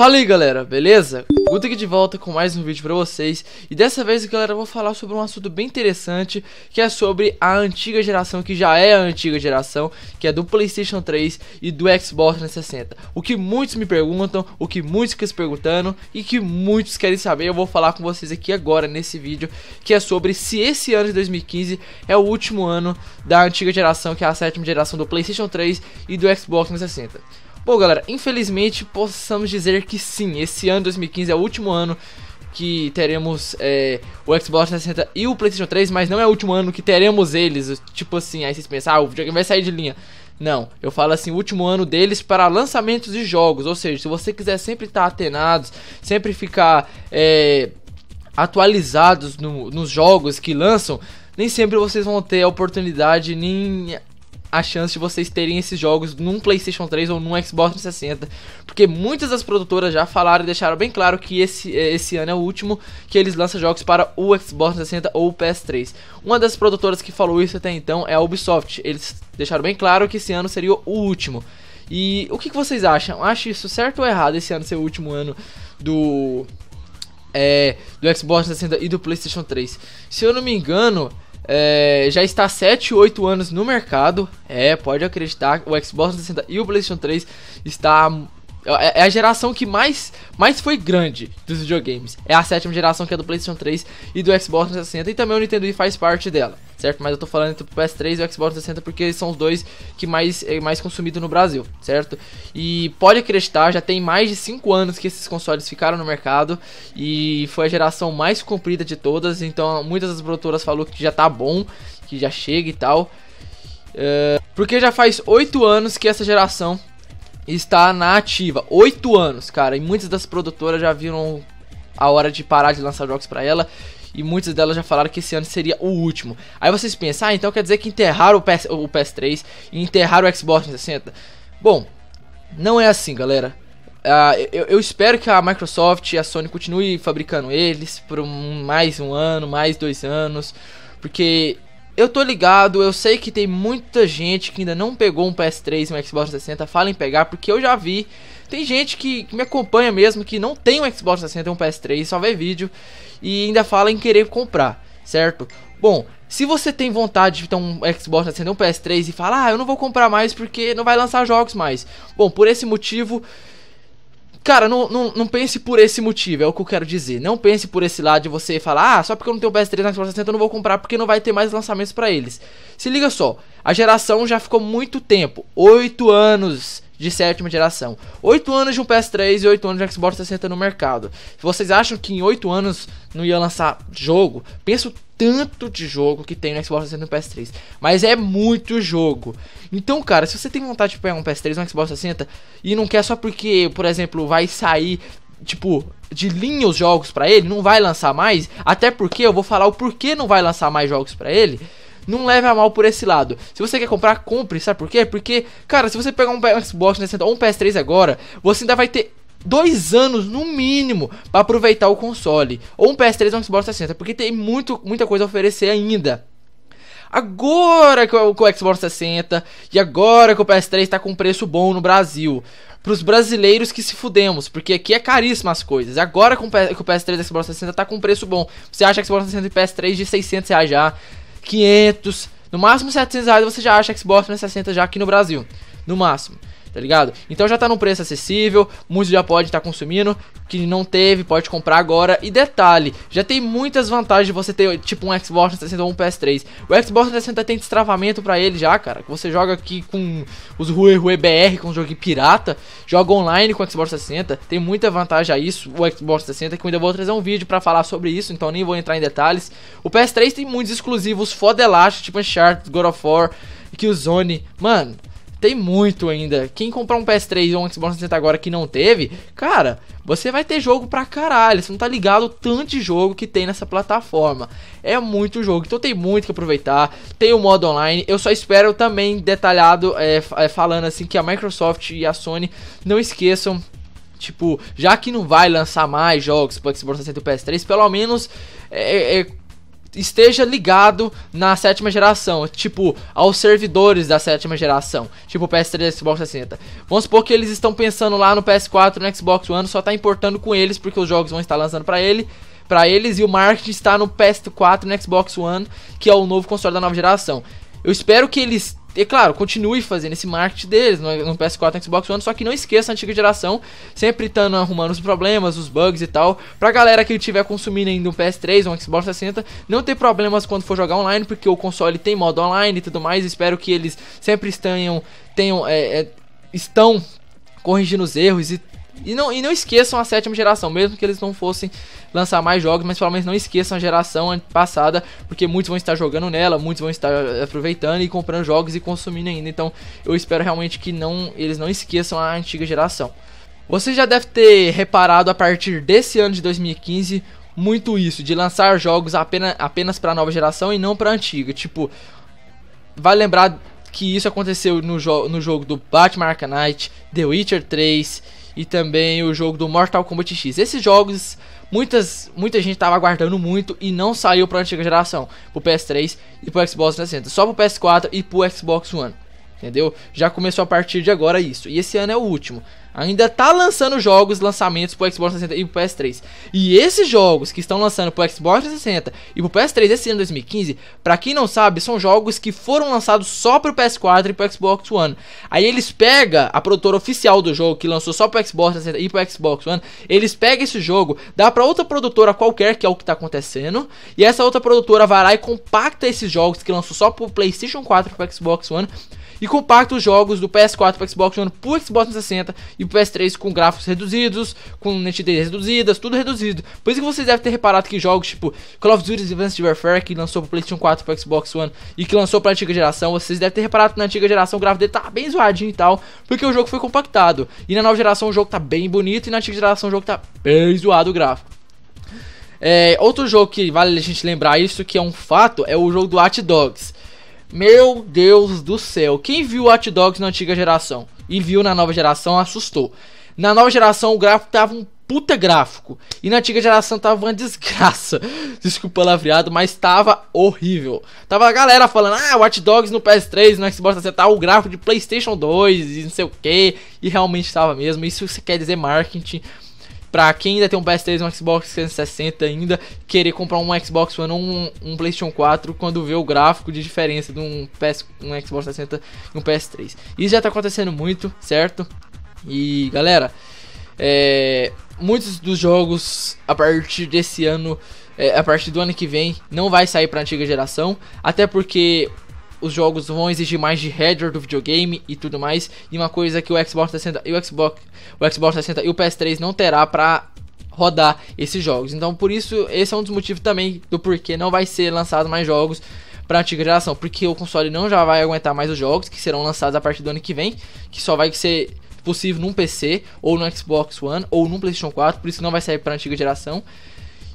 Fala aí galera, beleza? Guto aqui de volta com mais um vídeo pra vocês E dessa vez galera eu vou falar sobre um assunto bem interessante Que é sobre a antiga geração, que já é a antiga geração Que é do Playstation 3 e do Xbox 360 O que muitos me perguntam, o que muitos ficam se perguntando E que muitos querem saber, eu vou falar com vocês aqui agora nesse vídeo Que é sobre se esse ano de 2015 é o último ano da antiga geração Que é a sétima geração do Playstation 3 e do Xbox 360 Bom, galera, infelizmente possamos dizer que sim, esse ano 2015 é o último ano que teremos é, o Xbox 360 e o PlayStation 3, mas não é o último ano que teremos eles. Tipo assim, aí vocês pensam, ah, o videogame vai sair de linha. Não, eu falo assim, o último ano deles para lançamentos de jogos. Ou seja, se você quiser sempre estar atenados atenado, sempre ficar é, atualizados no, nos jogos que lançam, nem sempre vocês vão ter a oportunidade, nem a chance de vocês terem esses jogos num PlayStation 3 ou num Xbox 360, porque muitas das produtoras já falaram e deixaram bem claro que esse, eh, esse ano é o último que eles lançam jogos para o Xbox 360 ou o PS3. Uma das produtoras que falou isso até então é a Ubisoft. Eles deixaram bem claro que esse ano seria o último. E o que, que vocês acham? Acho isso certo ou errado esse ano ser o último ano do é, do Xbox 360 e do PlayStation 3? Se eu não me engano, é, já está há 7, 8 anos no mercado. É, pode acreditar. O Xbox 360 e o PlayStation 3 está é, é a geração que mais, mais foi grande dos videogames. É a sétima geração que é do PlayStation 3 e do Xbox 360 e também o Nintendo e faz parte dela certo? Mas eu tô falando entre o PS3 e o Xbox 60 porque eles são os dois que mais é mais consumido no Brasil, certo? E pode acreditar, já tem mais de 5 anos que esses consoles ficaram no mercado e foi a geração mais comprida de todas, então muitas das produtoras falou que já tá bom, que já chega e tal. É, porque já faz 8 anos que essa geração está na ativa. 8 anos, cara. E muitas das produtoras já viram a hora de parar de lançar jogos para ela. E muitas delas já falaram que esse ano seria o último. Aí vocês pensam, ah, então quer dizer que enterraram o, PS, o PS3 e enterraram o Xbox 360? Bom, não é assim, galera. Uh, eu, eu, espero que a Microsoft e a Sony continuem fabricando eles por um, mais um ano, mais dois anos, porque eu tô ligado, eu sei que tem muita gente que ainda não pegou um PS3 e um Xbox 360, fala em pegar, porque eu já vi tem gente que, que me acompanha mesmo, que não tem um Xbox 360 e um PS3, só vê vídeo e ainda fala em querer comprar, certo? Bom, se você tem vontade de ter um Xbox 360 um PS3 e fala, ah, eu não vou comprar mais porque não vai lançar jogos mais. Bom, por esse motivo. Cara, não, não, não pense por esse motivo, é o que eu quero dizer. Não pense por esse lado de você falar, ah, só porque eu não tenho PS3 na Xbox 360 eu não vou comprar porque não vai ter mais lançamentos para eles. Se liga só, a geração já ficou muito tempo 8 anos de sétima geração. 8 anos de um PS3 e 8 anos de um Xbox 360 no mercado. Se vocês acham que em 8 anos não ia lançar jogo, penso tanto de jogo que tem no Xbox 360 e no PS3. Mas é muito jogo. Então, cara, se você tem vontade de pegar um PS3 ou um Xbox 360 e não quer só porque, por exemplo, vai sair, tipo, de linha os jogos para ele, não vai lançar mais, até porque eu vou falar o porquê não vai lançar mais jogos para ele não leve a mal por esse lado. Se você quer comprar, compre, sabe por quê? Porque, cara, se você pegar um Xbox 360 ou um PS3 agora, você ainda vai ter dois anos no mínimo para aproveitar o console ou um PS3 ou um Xbox 60, porque tem muito, muita coisa a oferecer ainda. Agora que o, que o Xbox 60 e agora que o PS3 está com um preço bom no Brasil, para os brasileiros que se fudemos, porque aqui é caríssimo as coisas. Agora que o PS3 e o Xbox 60 tá com um preço bom. Você acha que o Xbox 60 e o PS3 de 600 reais já? 500, no máximo 700 reais você já acha Xbox 360 já aqui no Brasil. No máximo tá ligado? Então já tá num preço acessível, muitos já pode estar tá consumindo, que não teve, pode comprar agora. E detalhe, já tem muitas vantagens de você ter tipo um Xbox 360 ou um PS3. O Xbox 360 tem destravamento para ele já, cara. Que você joga aqui com os Rue Rue BR, com um jogo pirata, joga online com o Xbox 360. Tem muita vantagem a isso, o Xbox 360, que eu ainda vou trazer um vídeo para falar sobre isso, então nem vou entrar em detalhes. O PS3 tem muitos exclusivos fodelachos, tipo Uncharted, God of War, Killzone. Mano, tem muito ainda. Quem comprar um PS3 ou um Xbox 360 agora que não teve, cara, você vai ter jogo pra caralho. Você não tá ligado o tanto de jogo que tem nessa plataforma. É muito jogo, então tem muito que aproveitar. Tem o modo online. Eu só espero também detalhado, é, é falando assim, que a Microsoft e a Sony não esqueçam tipo, já que não vai lançar mais jogos para Xbox 360 e PS3, pelo menos é, é, esteja ligado na sétima geração, tipo, aos servidores da sétima geração, tipo PS3, Xbox 60. Vamos supor que eles estão pensando lá no PS4, no Xbox One, só tá importando com eles porque os jogos vão estar lançando para ele, para eles e o marketing está no PS4, no Xbox One, que é o novo console da nova geração. Eu espero que eles e claro, continue fazendo esse marketing deles no, no PS4 e Xbox One, só que não esqueça a antiga geração, sempre estando arrumando os problemas, os bugs e tal, pra galera que estiver consumindo ainda um PS3 ou um Xbox 60, não ter problemas quando for jogar online, porque o console tem modo online e tudo mais, espero que eles sempre estanham, tenham, é, é, estão corrigindo os erros e e não, e não esqueçam a sétima geração, mesmo que eles não fossem lançar mais jogos, mas pelo menos não esqueçam a geração passada, porque muitos vão estar jogando nela, muitos vão estar eh, aproveitando e comprando jogos e consumindo ainda. Então, eu espero realmente que não eles não esqueçam a antiga geração. Você já deve ter reparado a partir desse ano de 2015 muito isso, de lançar jogos apenas, apenas para a nova geração e não para a antiga. Tipo, vai lembrar que isso aconteceu no, jo no jogo do Batman Arkham Knight, The Witcher 3 e também o jogo do Mortal Kombat X. Esses jogos, muitas, muita gente estava aguardando muito e não saiu para a antiga geração, pro PS3 e pro Xbox 360, só pro PS4 e pro Xbox One. Entendeu? Já começou a partir de agora isso. E esse ano é o último ainda tá lançando jogos, lançamentos pro Xbox 360 e pro PS3. E esses jogos que estão lançando pro Xbox 360 e pro PS3 esse ano 2015, para quem não sabe, são jogos que foram lançados só pro PS4 e pro Xbox One. Aí eles pegam a produtora oficial do jogo que lançou só pro Xbox 360 e pro Xbox One, eles pegam esse jogo, dá para outra produtora qualquer, que é o que tá acontecendo, e essa outra produtora vai lá e compacta esses jogos que lançou só pro PlayStation 4 e pro Xbox One e compacta os jogos do PS4 para Xbox One por Xbox 360 e pro PS3 com gráficos reduzidos, com nitidez reduzidas, tudo reduzido. Por isso que vocês devem ter reparado que jogos tipo Call of Duty Advanced Warfare, que lançou pro PlayStation 4 pro Xbox One e que lançou pra antiga geração, vocês devem ter reparado que na antiga geração o gráfico dele tá bem zoadinho e tal, porque o jogo foi compactado. E na nova geração o jogo tá bem bonito e na antiga geração o jogo tá bem zoado o gráfico. É, outro jogo que vale a gente lembrar isso, que é um fato, é o jogo do Hot Dogs. Meu Deus do céu, quem viu Hot Dogs na antiga geração e viu na nova geração assustou. Na nova geração o gráfico tava um puta gráfico e na antiga geração tava uma desgraça. Desculpa o palavreado, mas tava horrível. Tava a galera falando: "Ah, Watch Dogs no PS3, no Xbox 360 tá, tá o gráfico de PlayStation 2 e não sei o que". E realmente tava mesmo. Isso quer dizer marketing Pra quem ainda tem um PS3, um Xbox 360 ainda, querer comprar um Xbox One ou um, um PlayStation 4 quando vê o gráfico de diferença de um, PS, um Xbox 360 e um PS3. Isso já tá acontecendo muito, certo? E galera, é, muitos dos jogos a partir desse ano, é, a partir do ano que vem, não vai sair para antiga geração, até porque os jogos vão exigir mais de hardware do videogame e tudo mais. E uma coisa que o Xbox 60 tá e o Xbox, o Xbox 60 tá e o PS3 não terá para rodar esses jogos. Então, por isso, esse é um dos motivos também do porquê não vai ser lançado mais jogos para a antiga geração, porque o console não já vai aguentar mais os jogos que serão lançados a partir do ano que vem, que só vai ser possível num PC ou no Xbox One ou no PlayStation 4, por isso não vai sair para a antiga geração.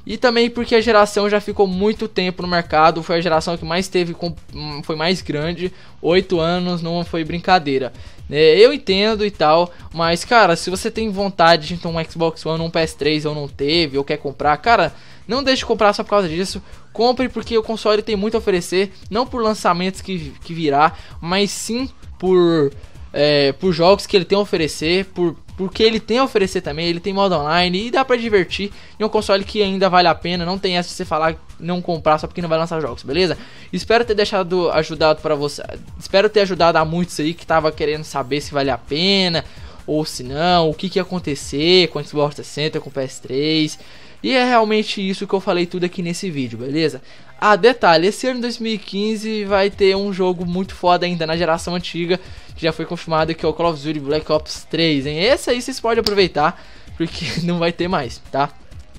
E também porque a geração já ficou muito tempo no mercado, foi a geração que mais teve, hum, foi mais grande, 8 anos, não foi brincadeira. É, eu entendo e tal, mas cara, se você tem vontade de então, um Xbox One, um PS3 ou não teve, ou quer comprar, cara, não deixe de comprar só por causa disso. Compre porque o console tem muito a oferecer, não por lançamentos que, que virá, mas sim por é, por jogos que ele tem a oferecer, por porque ele tem a oferecer também, ele tem modo online e dá para divertir em um console que ainda vale a pena, não tem essa de você falar não comprar só porque não vai lançar jogos, beleza? Espero ter deixado ajudado para você, espero ter ajudado a muitos aí que tava querendo saber se vale a pena ou se não, o que, que ia acontecer com o Xbox 360, com o PS3. E é realmente isso que eu falei tudo aqui nesse vídeo, beleza? Ah, detalhe, esse ano 2015 vai ter um jogo muito foda ainda na geração antiga, que já foi confirmado que é o Call of Duty Black Ops 3, hein? Esse aí vocês podem aproveitar, porque não vai ter mais, tá?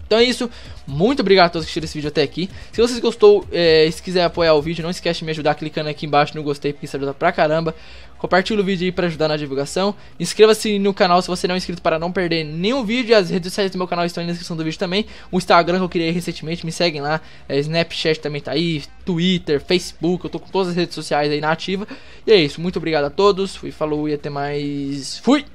Então é isso, muito obrigado a todos que assistiram esse vídeo até aqui. Se vocês gostou é, e se quiser apoiar o vídeo, não esquece de me ajudar clicando aqui embaixo no gostei, porque isso ajuda pra caramba. Compartilhe o vídeo aí para ajudar na divulgação. Inscreva-se no canal se você não é inscrito para não perder nenhum vídeo. As redes sociais do meu canal estão aí na descrição do vídeo também. O Instagram que eu criei recentemente, me seguem lá. É, Snapchat também tá aí. Twitter, Facebook. Eu tô com todas as redes sociais aí na ativa. E é isso. Muito obrigado a todos. Fui, falou e até mais. Fui!